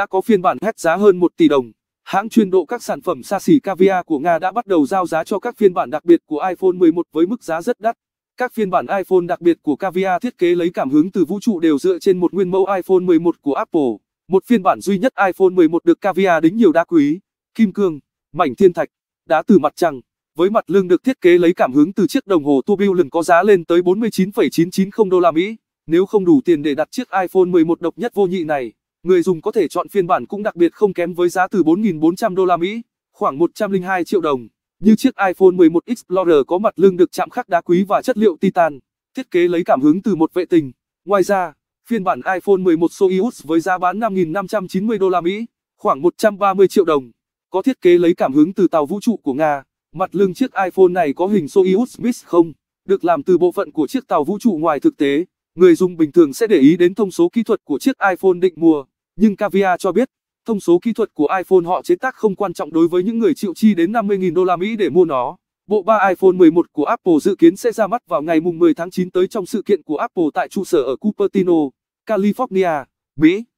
đã có phiên bản hack giá hơn 1 tỷ đồng. Hãng chuyên độ các sản phẩm xa xỉ caviar của Nga đã bắt đầu giao giá cho các phiên bản đặc biệt của iPhone 11 với mức giá rất đắt. Các phiên bản iPhone đặc biệt của caviar thiết kế lấy cảm hứng từ vũ trụ đều dựa trên một nguyên mẫu iPhone 11 của Apple. Một phiên bản duy nhất iPhone 11 được caviar đính nhiều đá quý, kim cương, mảnh thiên thạch, đá từ mặt trăng với mặt lưng được thiết kế lấy cảm hứng từ chiếc đồng hồ Turbulent có giá lên tới 49,990 đô la Mỹ. Nếu không đủ tiền để đặt chiếc iPhone 11 độc nhất vô nhị này, người dùng có thể chọn phiên bản cũng đặc biệt không kém với giá từ 4.400 đô la Mỹ, khoảng 102 triệu đồng. Như chiếc iPhone 11 Explorer có mặt lưng được chạm khắc đá quý và chất liệu titan, thiết kế lấy cảm hứng từ một vệ tinh. Ngoài ra, phiên bản iPhone 11 Soyuz với giá bán 5.590 đô la Mỹ, khoảng 130 triệu đồng, có thiết kế lấy cảm hứng từ tàu vũ trụ của Nga. Mặt lưng chiếc iPhone này có hình Soyuz Miss không? được làm từ bộ phận của chiếc tàu vũ trụ ngoài thực tế. Người dùng bình thường sẽ để ý đến thông số kỹ thuật của chiếc iPhone định mua, nhưng Cavia cho biết, thông số kỹ thuật của iPhone họ chế tác không quan trọng đối với những người chịu chi đến 50.000 đô la Mỹ để mua nó. Bộ ba iPhone 11 của Apple dự kiến sẽ ra mắt vào ngày mùng 10 tháng 9 tới trong sự kiện của Apple tại trụ sở ở Cupertino, California, Mỹ.